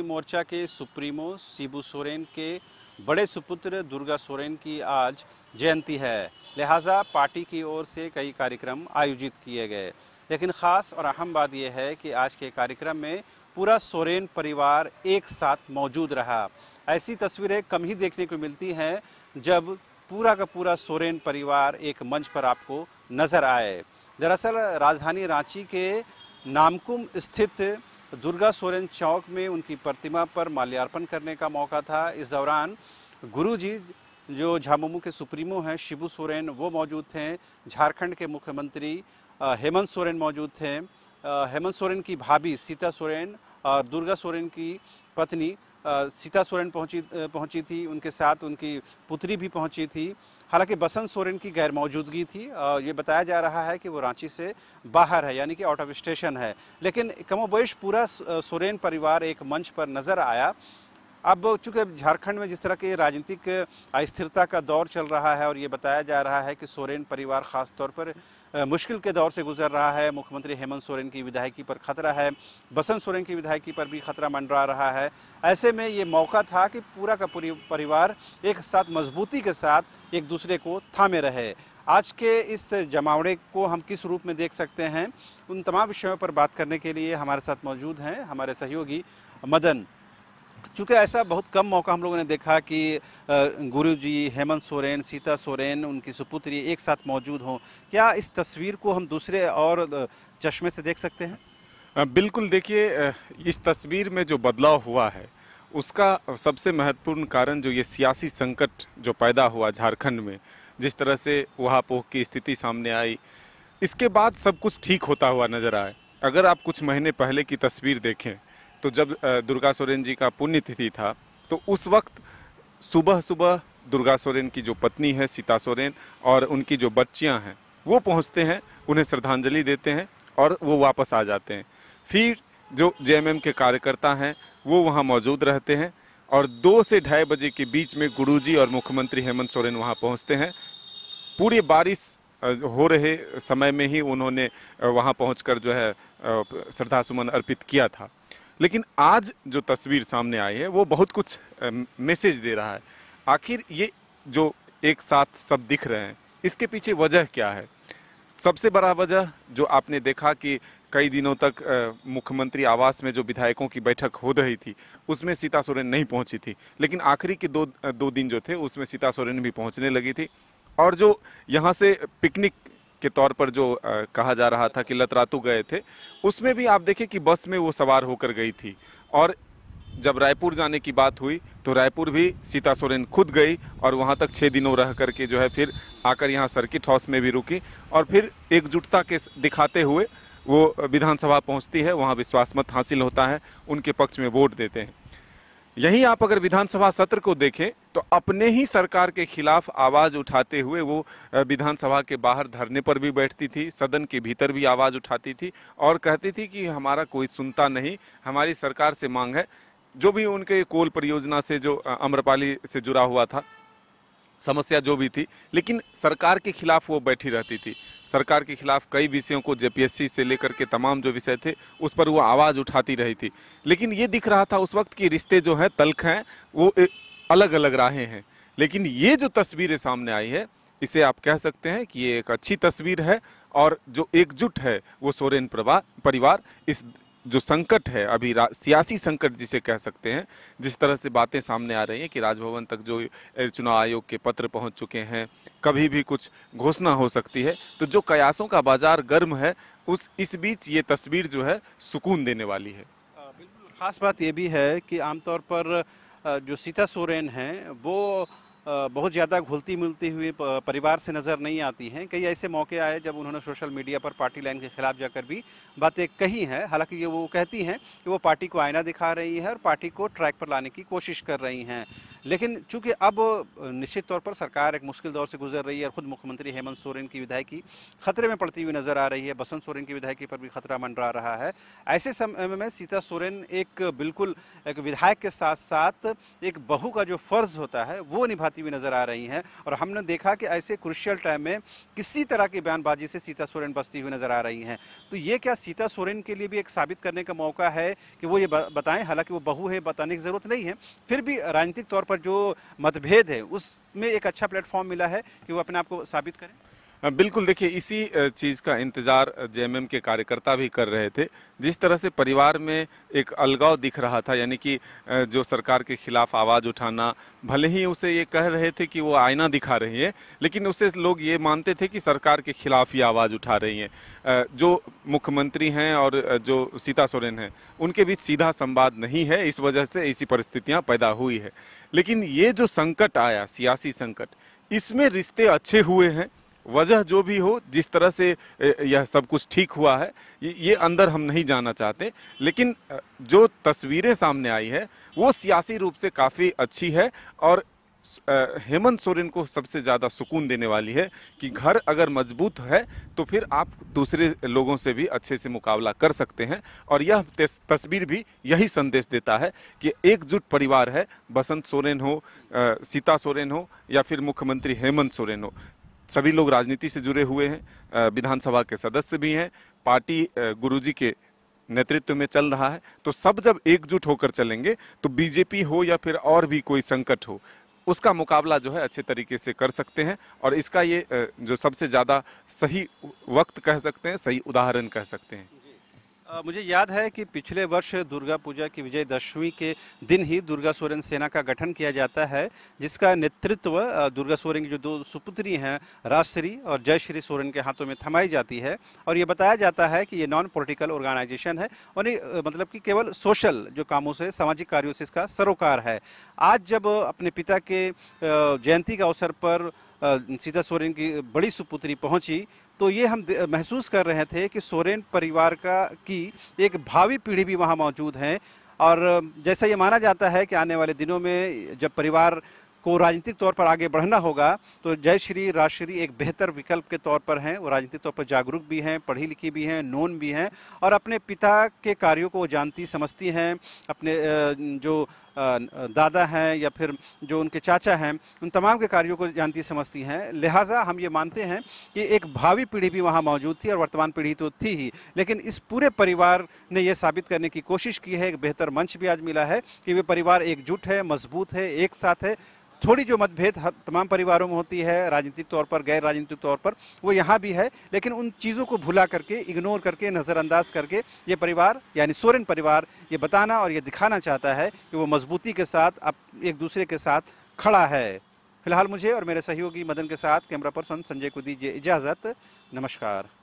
मोर्चा के supremo Cebu Soren के बड़े सुपुत्र दुर्गा सोरेन की आज जयंती है लिहाजा पार्टी की ओर से कई कार्यक्रम आयोजित किए गए लेकिन ख़ास और अहम बात यह है कि आज के कार्यक्रम में पूरा सोरेन परिवार एक साथ मौजूद रहा ऐसी तस्वीरें कम ही देखने को मिलती हैं जब पूरा का पूरा सोरेन परिवार एक मंच पर आपको नज़र आए दरअसल राजधानी रांची के नामकुम स्थित दुर्गा सोरेन चौक में उनकी प्रतिमा पर माल्यार्पण करने का मौका था इस दौरान गुरुजी जो झामुमू के सुप्रीमो हैं शिबू सोरेन वो मौजूद थे झारखंड के मुख्यमंत्री हेमंत सोरेन मौजूद थे हेमंत सोरेन की भाभी सीता सोरेन और दुर्गा सोरेन की पत्नी सीता सोरेन पहुंची पहुंची थी उनके साथ उनकी पुत्री भी पहुंची थी हालांकि बसंत सोरेन की गैर मौजूदगी थी ये बताया जा रहा है कि वो रांची से बाहर है यानी कि आउट ऑफ स्टेशन है लेकिन कमोबेश पूरा सोरेन परिवार एक मंच पर नज़र आया अब चूँकि झारखंड में जिस तरह के राजनीतिक अस्थिरता का दौर चल रहा है और ये बताया जा रहा है कि सोरेन परिवार ख़ासतौर पर मुश्किल के दौर से गुजर रहा है मुख्यमंत्री हेमंत सोरेन की विधायकी पर खतरा है बसंत सोरेन की विधायकी पर भी खतरा मंडरा रहा है ऐसे में ये मौका था कि पूरा का पूरी परिवार एक साथ मजबूती के साथ एक दूसरे को थामे रहे आज के इस जमावड़े को हम किस रूप में देख सकते हैं उन तमाम विषयों पर बात करने के लिए हमारे साथ मौजूद हैं हमारे सहयोगी मदन चूँकि ऐसा बहुत कम मौका हम लोगों ने देखा कि गुरु जी हेमंत सोरेन सीता सोरेन उनकी सुपुत्री एक साथ मौजूद हों क्या इस तस्वीर को हम दूसरे और चश्मे से देख सकते हैं बिल्कुल देखिए इस तस्वीर में जो बदलाव हुआ है उसका सबसे महत्वपूर्ण कारण जो ये सियासी संकट जो पैदा हुआ झारखंड में जिस तरह से वहापोह की स्थिति सामने आई इसके बाद सब कुछ ठीक होता हुआ नजर आए अगर आप कुछ महीने पहले की तस्वीर देखें तो जब दुर्गा सोरेन जी का पुण्यतिथि था तो उस वक्त सुबह सुबह दुर्गा सोरेन की जो पत्नी है सीता सोरेन और उनकी जो बच्चियां हैं वो पहुंचते हैं उन्हें श्रद्धांजलि देते हैं और वो वापस आ जाते हैं फिर जो जे के कार्यकर्ता हैं वो वहाँ मौजूद रहते हैं और दो से ढाई बजे के बीच में गुरुजी और मुख्यमंत्री हेमंत सोरेन वहाँ पहुँचते हैं पूरी बारिश हो रहे समय में ही उन्होंने वहाँ पहुँच जो है श्रद्धासुमन अर्पित किया था लेकिन आज जो तस्वीर सामने आई है वो बहुत कुछ मैसेज दे रहा है आखिर ये जो एक साथ सब दिख रहे हैं इसके पीछे वजह क्या है सबसे बड़ा वजह जो आपने देखा कि कई दिनों तक मुख्यमंत्री आवास में जो विधायकों की बैठक हो रही थी उसमें सीता सोरेन नहीं पहुंची थी लेकिन आखिरी के दो दो दिन जो थे उसमें सीता सोरेन भी पहुंचने लगी थी और जो यहाँ से पिकनिक के तौर पर जो कहा जा रहा था कि लतरातू गए थे उसमें भी आप देखें कि बस में वो सवार होकर गई थी और जब रायपुर जाने की बात हुई तो रायपुर भी सीता सोरेन खुद गई और वहाँ तक छः दिनों रह कर के जो है फिर आकर यहाँ सर्किट हाउस में भी रुकी और फिर एकजुटता के दिखाते हुए वो विधानसभा पहुँचती है वहाँ विश्वास मत हासिल होता है उनके पक्ष में वोट देते हैं यहीं आप अगर विधानसभा सत्र को देखें तो अपने ही सरकार के खिलाफ आवाज़ उठाते हुए वो विधानसभा के बाहर धरने पर भी बैठती थी सदन के भीतर भी आवाज़ उठाती थी और कहती थी कि हमारा कोई सुनता नहीं हमारी सरकार से मांग है जो भी उनके कोल परियोजना से जो अम्रपाली से जुड़ा हुआ था समस्या जो भी थी लेकिन सरकार के खिलाफ वो बैठी रहती थी सरकार के खिलाफ कई विषयों को जेपीएससी से लेकर के तमाम जो विषय थे उस पर वो आवाज़ उठाती रही थी लेकिन ये दिख रहा था उस वक्त कि रिश्ते जो हैं तल्ख हैं वो अलग अलग राहें हैं लेकिन ये जो तस्वीरें सामने आई है इसे आप कह सकते हैं कि ये एक अच्छी तस्वीर है और जो एकजुट है वो सोरेन परिवार इस जो संकट है अभी सियासी संकट जिसे कह सकते हैं जिस तरह से बातें सामने आ रही हैं कि राजभवन तक जो चुनाव आयोग के पत्र पहुंच चुके हैं कभी भी कुछ घोषणा हो सकती है तो जो कयासों का बाजार गर्म है उस इस बीच ये तस्वीर जो है सुकून देने वाली है बिल्कुल खास बात ये भी है कि आमतौर पर जो सीता सोरेन हैं वो बहुत ज़्यादा घुलती मिलती हुई परिवार से नज़र नहीं आती हैं कई ऐसे मौके आए जब उन्होंने सोशल मीडिया पर पार्टी लाइन के खिलाफ जाकर भी बातें कही हैं हालांकि ये वो कहती हैं कि वो पार्टी को आईना दिखा रही है और पार्टी को ट्रैक पर लाने की कोशिश कर रही हैं लेकिन चूंकि अब निश्चित तौर पर सरकार एक मुश्किल दौर से गुजर रही है और खुद मुख्यमंत्री हेमंत सोरेन की विधायकी खतरे में पड़ती हुई नजर आ रही है बसंत सोरेन की विधायकी पर भी खतरा मंडरा रहा है ऐसे समय में सीता सोरेन एक बिल्कुल एक विधायक के साथ साथ एक बहू का जो फर्ज होता है वो निभाती हुई नजर आ रही हैं और हमने देखा कि ऐसे क्रुशियल टाइम में किसी तरह की बयानबाजी से सीता सोरेन बसती हुई नजर आ रही हैं तो ये क्या सीता सोरेन के लिए भी एक साबित करने का मौका है कि वो ये बताएं हालांकि वो बहू है बताने की जरूरत नहीं है फिर भी राजनीतिक तौर पर पर जो मतभेद है उसमें एक अच्छा प्लेटफॉर्म मिला है कि वो अपने आप को साबित करें हाँ, बिल्कुल देखिए इसी चीज़ का इंतज़ार जेएमएम के कार्यकर्ता भी कर रहे थे जिस तरह से परिवार में एक अलगाव दिख रहा था यानी कि जो सरकार के खिलाफ आवाज़ उठाना भले ही उसे ये कह रहे थे कि वो आईना दिखा रही है लेकिन उसे लोग ये मानते थे कि सरकार के खिलाफ ही आवाज़ उठा रही हैं जो मुख्यमंत्री हैं और जो सीता सोरेन हैं उनके बीच सीधा संवाद नहीं है इस वजह से ऐसी परिस्थितियाँ पैदा हुई है लेकिन ये जो संकट आया सियासी संकट इसमें रिश्ते अच्छे हुए हैं वजह जो भी हो जिस तरह से यह सब कुछ ठीक हुआ है ये अंदर हम नहीं जाना चाहते लेकिन जो तस्वीरें सामने आई है वो सियासी रूप से काफ़ी अच्छी है और हेमंत सोरेन को सबसे ज़्यादा सुकून देने वाली है कि घर अगर मजबूत है तो फिर आप दूसरे लोगों से भी अच्छे से मुकाबला कर सकते हैं और यह तस्वीर भी यही संदेश देता है कि एकजुट परिवार है बसंत सोरेन हो सीता सोरेन हो या फिर मुख्यमंत्री हेमंत सोरेन हो सभी लोग राजनीति से जुड़े हुए हैं विधानसभा के सदस्य भी हैं पार्टी गुरुजी के नेतृत्व में चल रहा है तो सब जब एकजुट होकर चलेंगे तो बीजेपी हो या फिर और भी कोई संकट हो उसका मुकाबला जो है अच्छे तरीके से कर सकते हैं और इसका ये जो सबसे ज़्यादा सही वक्त कह सकते हैं सही उदाहरण कह सकते हैं मुझे याद है कि पिछले वर्ष दुर्गा पूजा की विजयदशमी के दिन ही दुर्गा सोरेन सेना का गठन किया जाता है जिसका नेतृत्व दुर्गा सोरेन की जो दो सुपुत्री हैं राजश्री और जयश्री सोरेन के हाथों में थमाई जाती है और ये बताया जाता है कि ये नॉन पॉलिटिकल ऑर्गेनाइजेशन है और मतलब कि केवल सोशल जो कामों से सामाजिक कार्यों से इसका सरोकार है आज जब अपने पिता के जयंती के अवसर पर सीता सोरेन की बड़ी सुपुत्री पहुंची तो ये हम महसूस कर रहे थे कि सोरेन परिवार का की एक भावी पीढ़ी भी वहाँ मौजूद हैं और जैसा ये माना जाता है कि आने वाले दिनों में जब परिवार को राजनीतिक तौर पर आगे बढ़ना होगा तो जय श्री राजश्री एक बेहतर विकल्प के तौर पर हैं वो राजनीतिक तौर पर जागरूक भी हैं पढ़ी लिखी भी हैं नोन भी हैं और अपने पिता के कार्यों को वो जानती समझती हैं अपने जो दादा हैं या फिर जो उनके चाचा हैं उन तमाम के कार्यों को जानती समझती हैं लिहाजा हम ये मानते हैं कि एक भावी पीढ़ी भी वहाँ मौजूद थी और वर्तमान पीढ़ी तो थी ही लेकिन इस पूरे परिवार ने यह साबित करने की कोशिश की है एक बेहतर मंच भी आज मिला है कि वे परिवार एकजुट है मजबूत है एक साथ है थोड़ी जो मतभेद तमाम परिवारों में होती है राजनीतिक तौर पर गैर राजनीतिक तौर पर वो यहाँ भी है लेकिन उन चीज़ों को भुला करके इग्नोर करके नज़रअंदाज करके ये परिवार यानी सोरेन परिवार ये बताना और ये दिखाना चाहता है कि वो मजबूती के साथ अब एक दूसरे के साथ खड़ा है फिलहाल मुझे और मेरे सहयोगी मदन के साथ कैमरा पर्सन संजय को दीजिए इजाज़त नमस्कार